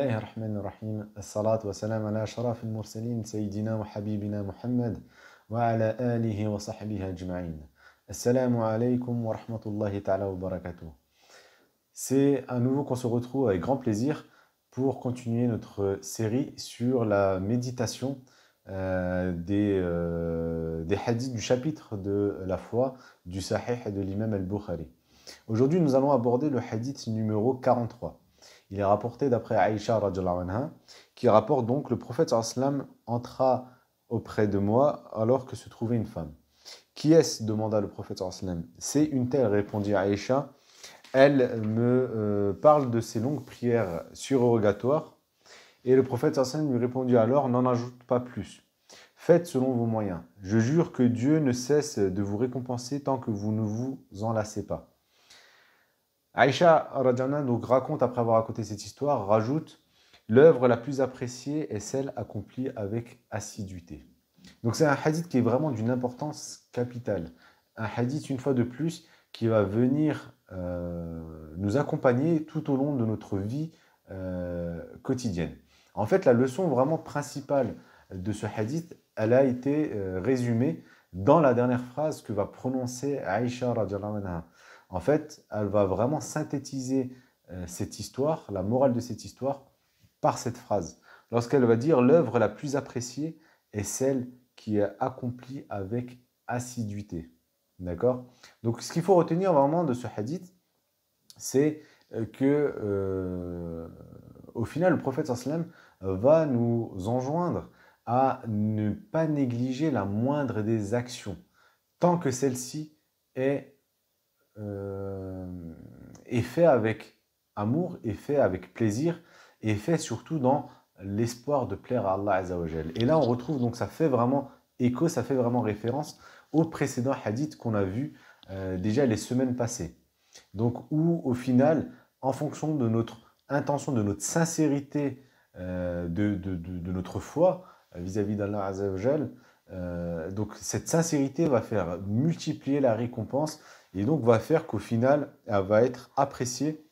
الله الرحمن الرحيم والسلام على المرسلين سيدنا وحبيبنا محمد وعلى وصحبه السلام عليكم C'est à nouveau qu'on se retrouve avec grand plaisir pour continuer notre série sur la méditation euh, euh, des, hadiths du chapitre de la foi du Sahih de l'imam al-Bukhari. Aujourd'hui, nous allons aborder le hadith numéro 43. Il est rapporté d'après Aïcha qui rapporte donc le prophète sallam entra auprès de moi alors que se trouvait une femme. Qui est-ce demanda le prophète sallam. C'est une telle, répondit Aïcha. Elle me euh, parle de ses longues prières surrogatoires. Et le prophète sallam lui répondit alors N'en ajoute pas plus. Faites selon vos moyens. Je jure que Dieu ne cesse de vous récompenser tant que vous ne vous en lassez pas. Aïcha Radjana nous raconte, après avoir raconté cette histoire, rajoute L'œuvre la plus appréciée est celle accomplie avec assiduité. Donc c'est un hadith qui est vraiment d'une importance capitale. Un hadith, une fois de plus, qui va venir euh, nous accompagner tout au long de notre vie euh, quotidienne. En fait, la leçon vraiment principale de ce hadith, elle a été euh, résumée dans la dernière phrase que va prononcer Aïcha radiallahu en fait, elle va vraiment synthétiser euh, cette histoire, la morale de cette histoire, par cette phrase. Lorsqu'elle va dire l'œuvre la plus appréciée est celle qui est accomplie avec assiduité. D'accord Donc ce qu'il faut retenir vraiment de ce hadith, c'est euh, que euh, au final le prophète sallam va nous enjoindre à ne pas négliger la moindre des actions tant que celle-ci est euh, est fait avec amour, est fait avec plaisir, est fait surtout dans l'espoir de plaire à Allah Azzawajal. Et là, on retrouve, donc ça fait vraiment écho, ça fait vraiment référence au précédent hadith qu'on a vu euh, déjà les semaines passées. Donc, où au final, en fonction de notre intention, de notre sincérité, euh, de, notre foi euh, vis-à-vis d'Allah Azzawajal, euh, donc cette sincérité va faire multiplier la récompense et donc va faire qu'au final, elle va être appréciée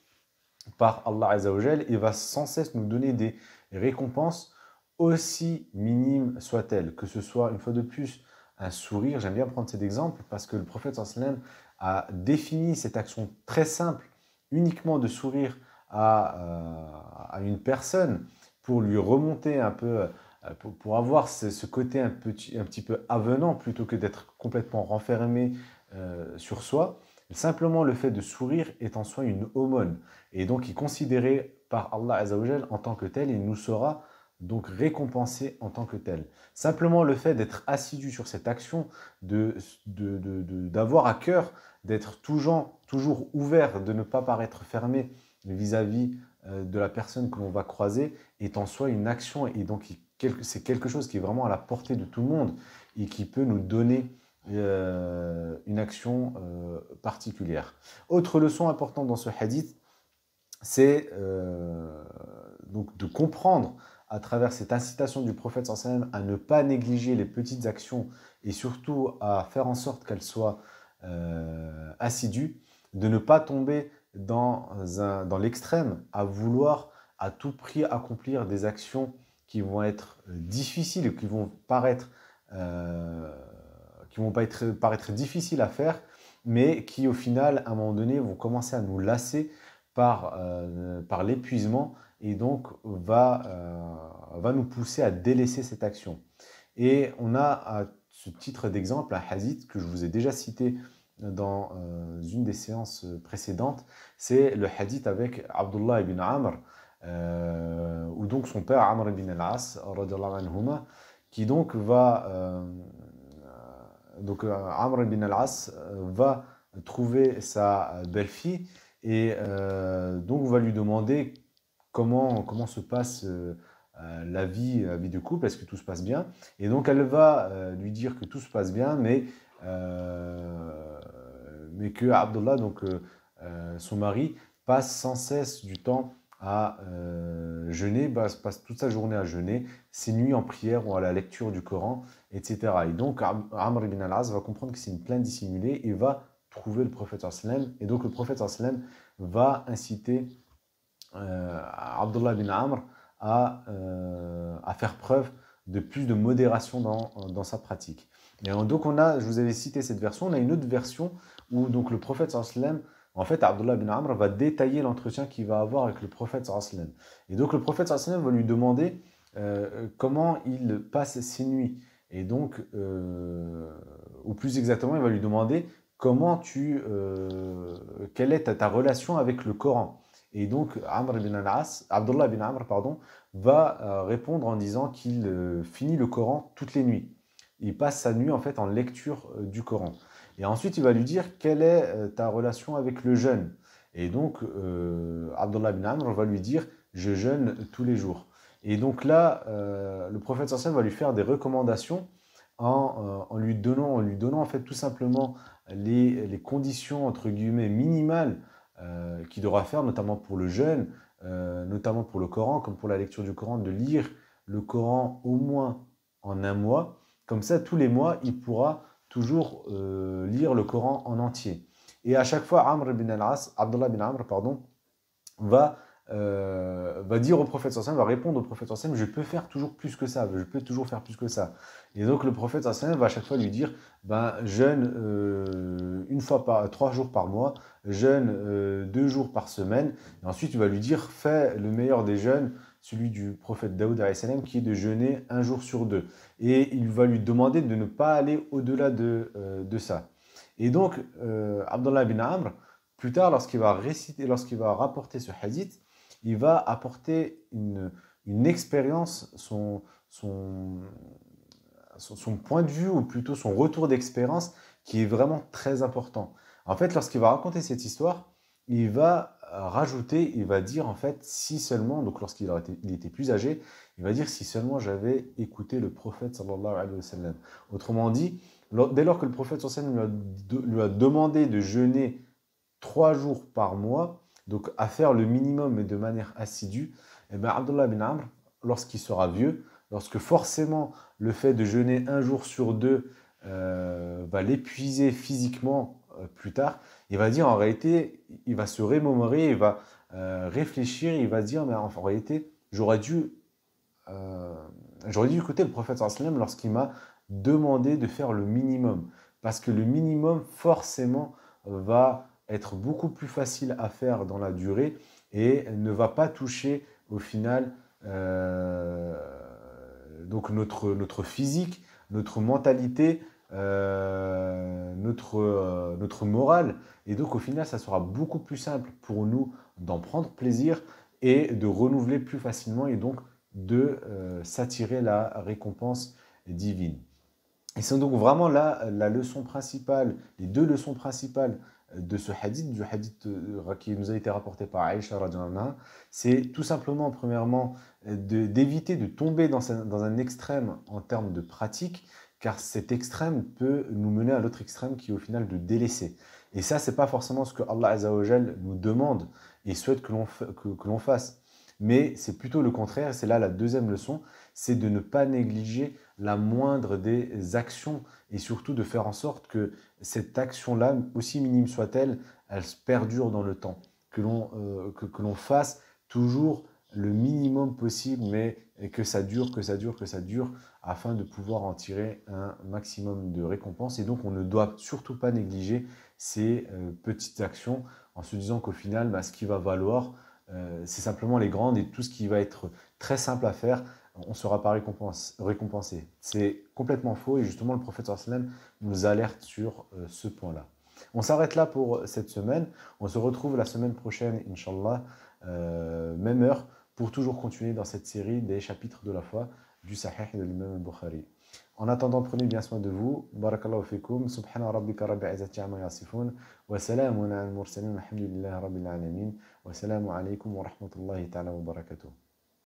par Allah Azzawajal et va sans cesse nous donner des récompenses aussi minimes soient-elles, que ce soit une fois de plus un sourire. J'aime bien prendre cet exemple parce que le prophète sallam a défini cette action très simple, uniquement de sourire à euh, une personne pour lui remonter un peu euh, pour, avoir ce, côté un petit, un petit peu avenant plutôt que d'être complètement renfermé euh, sur soi. Simplement le fait de sourire est en soi une aumône. Et donc, il est considéré par Allah en tant que tel, il nous sera donc récompensé en tant que tel. Simplement le fait d'être assidu sur cette action, d'avoir de, de, à cœur d'être toujours, toujours ouvert, de ne pas paraître fermé vis-à-vis euh, de la personne que l'on va croiser, est en soi une action et donc il c'est quelque chose qui est vraiment à la portée de tout le monde et qui peut nous donner euh, une action euh, particulière. Autre leçon importante dans ce hadith, c'est euh, de comprendre à travers cette incitation du prophète sallam à ne pas négliger les petites actions et surtout à faire en sorte qu'elles soient assidues, de ne pas tomber dans, dans l'extrême, à vouloir à tout prix accomplir des actions qui vont être euh, difficiles, qui vont paraître, euh, qui vont paraître, paraître difficiles à faire, mais qui au final, à un moment donné, vont commencer à nous lasser par, euh, par l'épuisement et donc va, va nous pousser à délaisser cette action. Et on a à ce titre d'exemple un hadith que je vous ai déjà cité dans une des séances précédentes, c'est le hadith avec Abdullah ibn Amr euh, ou donc son père Amr ibn al-As, qui donc va... Euh, donc euh, Amr ibn al-As euh, va trouver sa belle-fille et donc va lui demander comment, comment se passe la vie, la vie de couple, est-ce que tout se passe bien Et donc elle va lui dire que tout se passe bien, mais, mais que Abdullah, donc son mari, passe sans cesse du temps à euh, jeûner, bah, se passe toute sa journée à jeûner, ses nuits en prière ou à la lecture du Coran, etc. Et donc Amr ibn al-As va comprendre que c'est une plainte dissimulée et va trouver le prophète sallam. Et donc le prophète sallam va inciter euh, Abdullah ibn Amr euh, à, faire preuve de plus de modération dans, sa pratique. Et donc on a, je vous avais cité cette version, on a une autre version où donc le prophète sallam en fait, Abdullah ibn Amr va détailler l'entretien qu'il va avoir avec le prophète sallam. Et donc le prophète sallam va lui demander euh, comment il passe ses nuits. Et donc, euh, ou plus exactement, il va lui demander comment tu, euh, quelle est ta, relation avec le Coran. Et donc, Abdullah ibn Amr pardon, va répondre en disant qu'il finit le Coran toutes les nuits. Il passe sa nuit en fait en lecture du Coran. Et ensuite, il va lui dire quelle est euh, ta relation avec le jeûne. Et donc, euh, Abdullah ibn Amr va lui dire Je jeûne tous les jours. Et donc là, euh, le prophète sallam va lui faire des recommandations euh, en, lui, donnant, en lui donnant en fait tout simplement les, les conditions entre guillemets minimales qu'il devra faire, notamment pour le jeûne, notamment pour le Coran, comme pour la lecture du Coran, de lire le Coran au moins en un mois. Comme ça, tous les mois, il pourra toujours euh, lire le Coran en entier. Et à chaque fois, Amr ibn al Abdullah ibn Amr, pardon, va, euh, va dire au prophète sallam, va répondre au prophète sallam, je peux faire toujours plus que ça, je peux toujours faire plus que ça. Et donc le prophète sallam va à chaque fois lui dire, ben, jeûne euh, une fois par, trois jours par mois, jeûne deux jours par semaine, et ensuite il va lui dire, fais le meilleur des jeûnes, celui du prophète Daoud qui est de jeûner un jour sur deux. Et il va lui demander de ne pas aller au-delà de, euh, ça. Et donc, euh, Abdullah bin Amr, plus tard, lorsqu'il va réciter, lorsqu'il va rapporter ce hadith, il va apporter une, expérience, son, son, son, point de vue, ou plutôt son retour d'expérience, qui est vraiment très important. En fait, lorsqu'il va raconter cette histoire, il va rajouter, il va dire en fait, si seulement, donc lorsqu'il était, était plus âgé, il va dire si seulement j'avais écouté le prophète Autrement dit, dès lors que le prophète sallallahu alayhi lui a demandé de jeûner trois jours par mois, donc à faire le minimum et de manière assidue, et eh bien Abdullah bin Amr, lorsqu'il sera vieux, lorsque forcément le fait de jeûner un jour sur deux euh, va l'épuiser physiquement euh, plus tard, il va dire en réalité, il va se remémorer, il va euh, réfléchir, il va dire mais en, réalité, j'aurais dû, euh, j'aurais dû écouter le prophète sallam lorsqu'il m'a demandé de faire le minimum. Parce que le minimum, forcément, va être beaucoup plus facile à faire dans la durée et ne va pas toucher au final donc notre, notre physique, notre mentalité, euh, notre, euh, notre morale. Et donc au final, ça sera beaucoup plus simple pour nous d'en prendre plaisir et de renouveler plus facilement et donc de euh, s'attirer la récompense divine. Et c'est donc vraiment là la leçon principale, les deux leçons principales de ce hadith, du hadith qui nous a été rapporté par Aïcha, c'est tout simplement, premièrement, d'éviter de, tomber dans, dans un extrême en termes de pratique, car cet extrême peut nous mener à l'autre extrême qui est au final de délaisser. Et ça, n'est pas forcément ce que Allah Azawajal nous demande et souhaite que l'on fasse. Mais c'est plutôt le contraire, c'est là la deuxième leçon, c'est de ne pas négliger la moindre des actions et surtout de faire en sorte que cette action-là, aussi minime soit-elle, elle se perdure dans le temps, que l'on euh, fasse toujours le minimum possible, mais que ça dure, que ça dure, que ça dure, afin de pouvoir en tirer un maximum de récompenses. Et donc, on ne doit surtout pas négliger ces euh, petites actions en se disant qu'au final, bah, ce qui va valoir, euh, c'est simplement les grandes et tout ce qui va être très simple à faire, on ne sera pas récompensé. C'est complètement faux et justement, le prophète sallam nous alerte sur euh, ce point-là. On s'arrête là pour cette semaine. On se retrouve la semaine prochaine, Inch'Allah. Euh, même heure, pour toujours continuer dans cette série des chapitres de la foi du Sahih de l'imam al-Bukhari. En attendant, prenez bien soin de vous. Barakallahu fikum. Subhana rabbika rabbi izzati amma yasifun. Wa salamun al mursalin. Alhamdulillahi rabbil alamin. Wa salamu alaykum wa rahmatullahi ta'ala wa barakatuh.